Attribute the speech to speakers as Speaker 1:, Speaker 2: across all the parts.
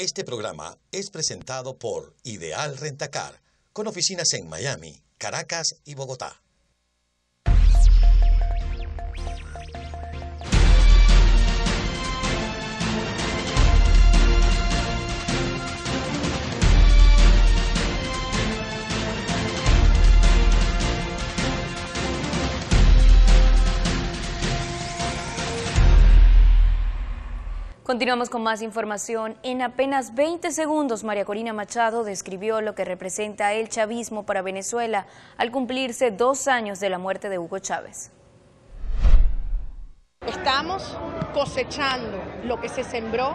Speaker 1: Este programa es presentado por Ideal Rentacar, con oficinas en Miami, Caracas y Bogotá.
Speaker 2: Continuamos con más información. En apenas 20 segundos, María Corina Machado describió lo que representa el chavismo para Venezuela al cumplirse dos años de la muerte de Hugo Chávez.
Speaker 3: Estamos cosechando lo que se sembró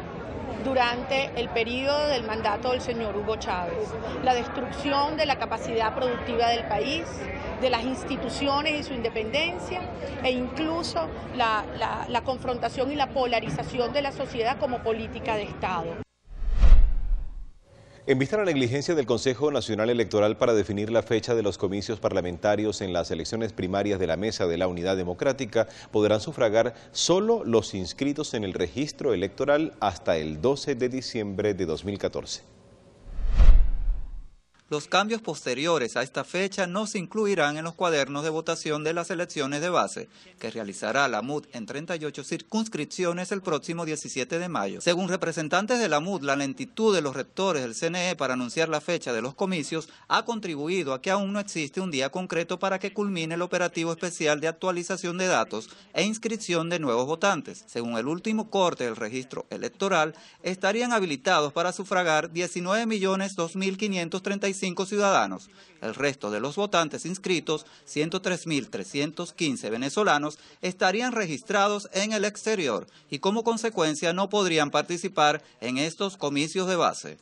Speaker 3: durante el periodo del mandato del señor Hugo Chávez. La destrucción de la capacidad productiva del país, de las instituciones y su independencia, e incluso la, la confrontación y la polarización de la sociedad como política de Estado.
Speaker 1: En vista de la negligencia del Consejo Nacional Electoral para definir la fecha de los comicios parlamentarios en las elecciones primarias de la Mesa de la Unidad Democrática, podrán sufragar solo los inscritos en el registro electoral hasta el 12 de diciembre de 2014. Los cambios posteriores a esta fecha no se incluirán en los cuadernos de votación de las elecciones de base, que realizará la MUD en 38 circunscripciones el próximo 17 de mayo. Según representantes de la MUD, la lentitud de los rectores del CNE para anunciar la fecha de los comicios ha contribuido a que aún no existe un día concreto para que culmine el operativo especial de actualización de datos e inscripción de nuevos votantes. Según el último corte del registro electoral, estarían habilitados para sufragar 19.2.535 ciudadanos. El resto de los votantes inscritos, 103.315 venezolanos, estarían registrados en el exterior y como consecuencia no podrían participar en estos comicios de base.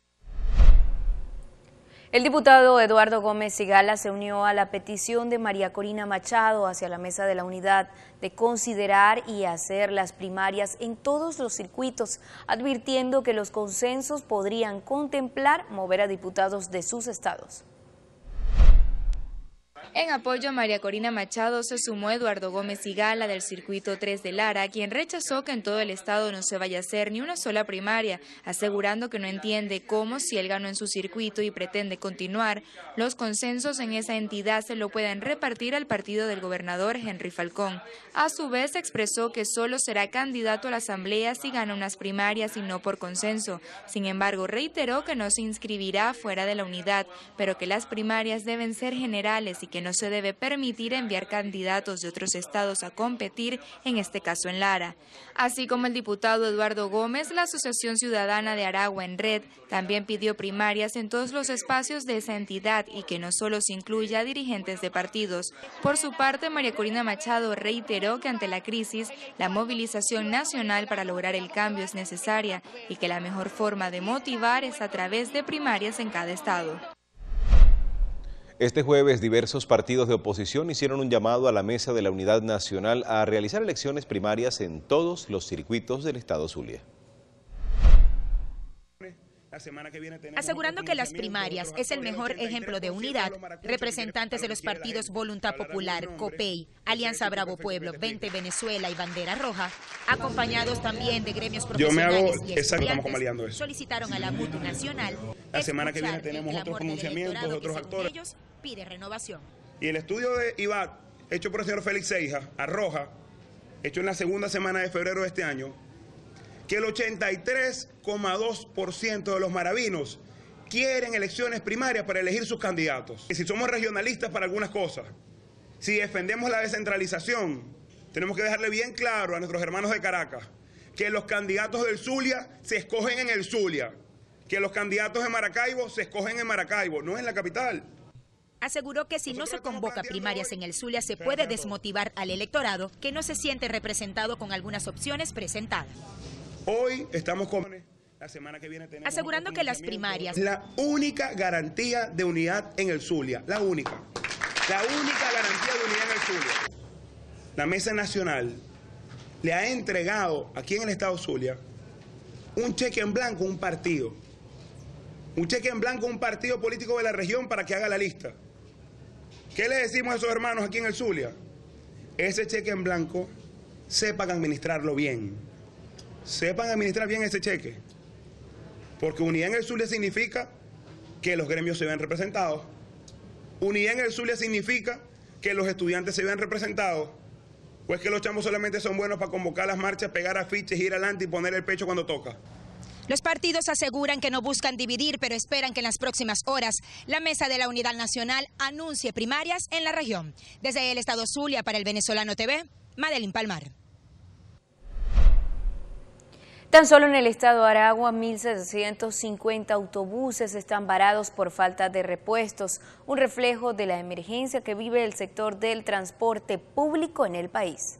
Speaker 2: El diputado Eduardo Gómez Sigala se unió a la petición de María Corina Machado hacia la mesa de la unidad de considerar y hacer las primarias en todos los circuitos, advirtiendo que los consensos podrían contemplar mover a diputados de sus estados.
Speaker 4: En apoyo a María Corina Machado se sumó Eduardo Gómez y Gala del circuito 3 de Lara, quien rechazó que en todo el estado no se vaya a hacer ni una sola primaria, asegurando que no entiende cómo si él ganó en su circuito y pretende continuar, los consensos en esa entidad se lo pueden repartir al partido del gobernador Henry Falcón. A su vez expresó que solo será candidato a la asamblea si gana unas primarias y no por consenso. Sin embargo, reiteró que no se inscribirá fuera de la unidad, pero que las primarias deben ser generales y que no se debe permitir enviar candidatos de otros estados a competir, en este caso en Lara. Así como el diputado Eduardo Gómez, la Asociación Ciudadana de Aragua en Red también pidió primarias en todos los espacios de esa entidad y que no solo se incluya dirigentes de partidos. Por su parte, María Corina Machado reiteró que ante la crisis, la movilización nacional para lograr el cambio es necesaria y que la mejor forma de motivar es a través de primarias en cada estado.
Speaker 1: Este jueves diversos partidos de oposición hicieron un llamado a la Mesa de la Unidad Nacional a realizar elecciones primarias en todos los circuitos del Estado Zulia.
Speaker 5: Asegurando que las primarias es el mejor ejemplo de unidad, representantes de los partidos Voluntad Popular, COPEI, Alianza Bravo Pueblo, 20 Venezuela y Bandera Roja, acompañados también de gremios profesionales y solicitaron a la Nacional
Speaker 6: la semana que viene tenemos otros pronunciamientos otros actores
Speaker 5: pide renovación.
Speaker 6: Y el estudio de IBAT, hecho por el señor Félix Seija, arroja, hecho en la segunda semana de febrero de este año, que el 83,2% de los maravinos quieren elecciones primarias para elegir sus candidatos. Y si somos regionalistas para algunas cosas, si defendemos la descentralización, tenemos que dejarle bien claro a nuestros hermanos de Caracas que los candidatos del Zulia se escogen en el Zulia, que los candidatos de Maracaibo se escogen en Maracaibo, no en la capital
Speaker 5: aseguró que si no se convoca primarias en el Zulia se puede desmotivar al electorado que no se siente representado con algunas opciones presentadas.
Speaker 6: Hoy estamos con... La semana
Speaker 5: que viene Asegurando que las primarias... La
Speaker 6: única garantía de unidad en el Zulia, la única.
Speaker 5: La única garantía de unidad en el Zulia.
Speaker 6: La Mesa Nacional le ha entregado aquí en el Estado Zulia un cheque en blanco a un partido. Un cheque en blanco a un partido político de la región para que haga la lista. ¿Qué le decimos a esos hermanos aquí en el Zulia? Ese cheque en blanco, sepan administrarlo bien. Sepan administrar bien ese cheque. Porque unidad en el Zulia significa que los gremios se vean representados. Unidad en el Zulia significa que los estudiantes se vean representados. Pues que los chamos solamente son buenos para convocar las marchas, pegar afiches, ir adelante y poner el pecho cuando toca.
Speaker 5: Los partidos aseguran que no buscan dividir, pero esperan que en las próximas horas la Mesa de la Unidad Nacional anuncie primarias en la región. Desde el Estado Zulia para el Venezolano TV, Madeline Palmar. Tan solo en el estado de Aragua,
Speaker 2: 1.750 autobuses están varados por falta de repuestos, un reflejo de la emergencia que vive el sector del transporte público en el país.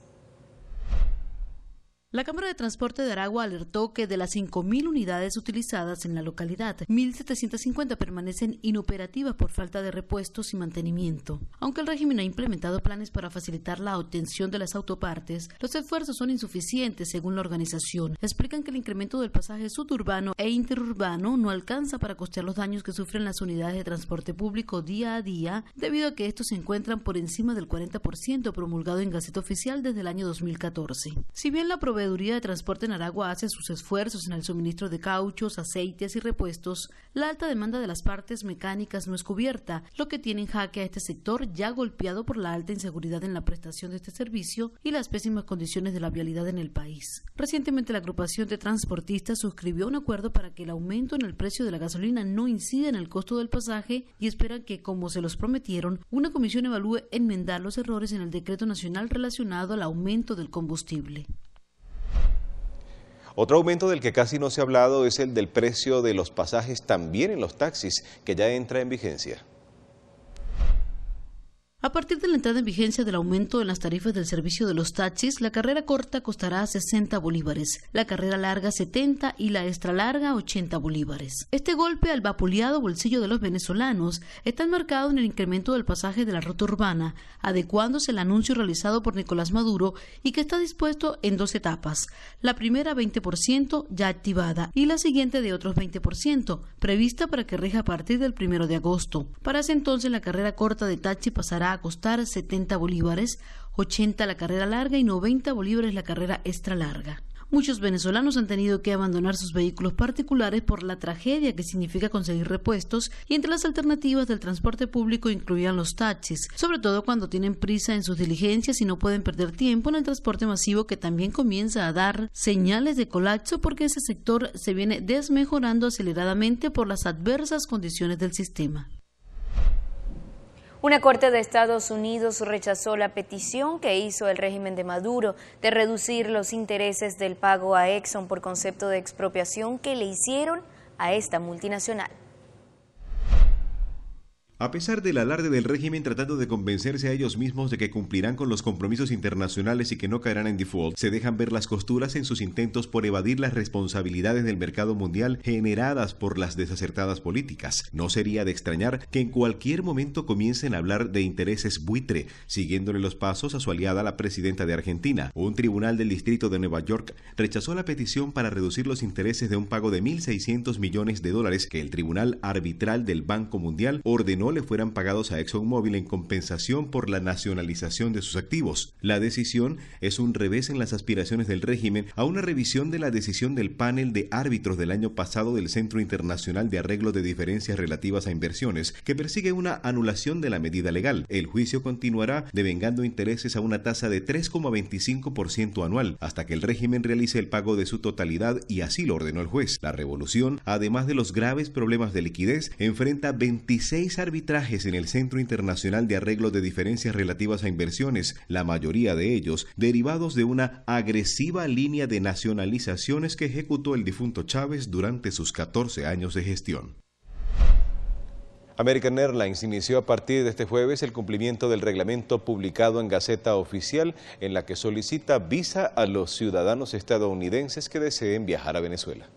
Speaker 3: La Cámara de Transporte de Aragua alertó que de las 5.000 unidades utilizadas en la localidad, 1.750 permanecen inoperativas por falta de repuestos y mantenimiento. Aunque el régimen ha implementado planes para facilitar la obtención de las autopartes, los esfuerzos son insuficientes según la organización. Explican que el incremento del pasaje suburbano e interurbano no alcanza para costear los daños que sufren las unidades de transporte público día a día, debido a que estos se encuentran por encima del 40% promulgado en Gaceta Oficial desde el año 2014. Si bien la de Transporte en Aragua hace sus esfuerzos en el suministro de cauchos, aceites y repuestos, la alta demanda de las partes mecánicas no es cubierta, lo que tiene en jaque a este sector ya golpeado por la alta inseguridad en la prestación de este servicio y las pésimas condiciones de la vialidad en el país. Recientemente la agrupación de transportistas suscribió un acuerdo para que el aumento en el precio de la gasolina no incida en el costo del pasaje y esperan que, como se los prometieron, una comisión evalúe enmendar los errores en el decreto nacional relacionado al aumento del combustible.
Speaker 1: Otro aumento del que casi no se ha hablado es el del precio de los pasajes también en los taxis, que ya entra en vigencia.
Speaker 3: A partir de la entrada en vigencia del aumento en las tarifas del servicio de los taxis, la carrera corta costará 60 bolívares, la carrera larga 70 y la extra larga 80 bolívares. Este golpe al vapuleado bolsillo de los venezolanos está enmarcado en el incremento del pasaje de la ruta urbana, adecuándose al anuncio realizado por Nicolás Maduro y que está dispuesto en dos etapas, la primera 20% ya activada y la siguiente de otros 20%, prevista para que rija a partir del 1 de agosto. Para ese entonces la carrera corta de taxi pasará a costar 70 bolívares, 80 la carrera larga y 90 bolívares la carrera extra larga. Muchos venezolanos han tenido que abandonar sus vehículos particulares por la tragedia que significa conseguir repuestos y entre las alternativas del transporte público incluían los taxis, sobre todo cuando tienen prisa en sus diligencias y no pueden perder tiempo en el transporte masivo que también comienza a dar señales de colapso porque ese sector se viene desmejorando aceleradamente por las adversas condiciones del sistema.
Speaker 2: Una corte de Estados Unidos rechazó la petición que hizo el régimen de Maduro de reducir los intereses del pago a Exxon por concepto de expropiación que le hicieron a esta multinacional.
Speaker 1: A pesar del alarde del régimen tratando de convencerse a ellos mismos de que cumplirán con los compromisos internacionales y que no caerán en default, se dejan ver las costuras en sus intentos por evadir las responsabilidades del mercado mundial generadas por las desacertadas políticas. No sería de extrañar que en cualquier momento comiencen a hablar de intereses buitre, siguiéndole los pasos a su aliada la presidenta de Argentina. Un tribunal del distrito de Nueva York rechazó la petición para reducir los intereses de un pago de 1.600 millones de dólares que el tribunal arbitral del Banco Mundial ordenó fueran pagados a ExxonMobil en compensación por la nacionalización de sus activos. La decisión es un revés en las aspiraciones del régimen a una revisión de la decisión del panel de árbitros del año pasado del Centro Internacional de Arreglo de Diferencias Relativas a Inversiones, que persigue una anulación de la medida legal. El juicio continuará devengando intereses a una tasa de 3,25% anual hasta que el régimen realice el pago de su totalidad y así lo ordenó el juez. La revolución, además de los graves problemas de liquidez, enfrenta 26 árbitros trajes en el Centro Internacional de Arreglo de Diferencias Relativas a Inversiones, la mayoría de ellos derivados de una agresiva línea de nacionalizaciones que ejecutó el difunto Chávez durante sus 14 años de gestión. American Airlines inició a partir de este jueves el cumplimiento del reglamento publicado en Gaceta Oficial en la que solicita visa a los ciudadanos estadounidenses que deseen viajar a Venezuela.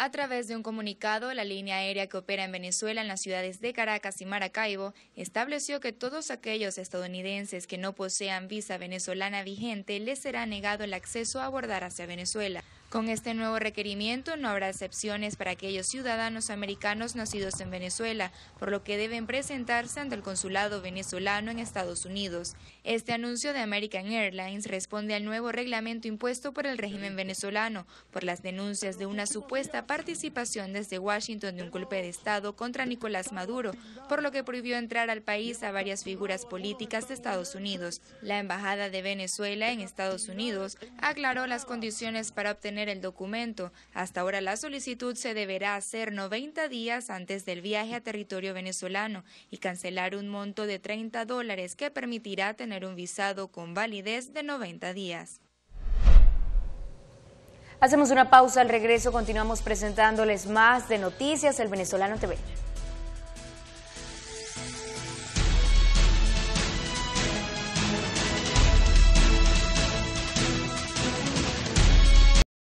Speaker 4: A través de un comunicado, la línea aérea que opera en Venezuela en las ciudades de Caracas y Maracaibo estableció que todos aquellos estadounidenses que no posean visa venezolana vigente les será negado el acceso a abordar hacia Venezuela. Con este nuevo requerimiento no habrá excepciones para aquellos ciudadanos americanos nacidos en Venezuela, por lo que deben presentarse ante el consulado venezolano en Estados Unidos. Este anuncio de American Airlines responde al nuevo reglamento impuesto por el régimen venezolano por las denuncias de una supuesta participación desde Washington de un golpe de Estado contra Nicolás Maduro, por lo que prohibió entrar al país a varias figuras políticas de Estados Unidos. La Embajada de Venezuela en Estados Unidos aclaró las condiciones para obtener el documento. Hasta ahora la solicitud se deberá hacer 90 días antes del viaje a territorio venezolano y cancelar un monto de 30 dólares que permitirá tener un visado con validez de 90 días.
Speaker 2: Hacemos una pausa al regreso, continuamos presentándoles más de Noticias El Venezolano TV.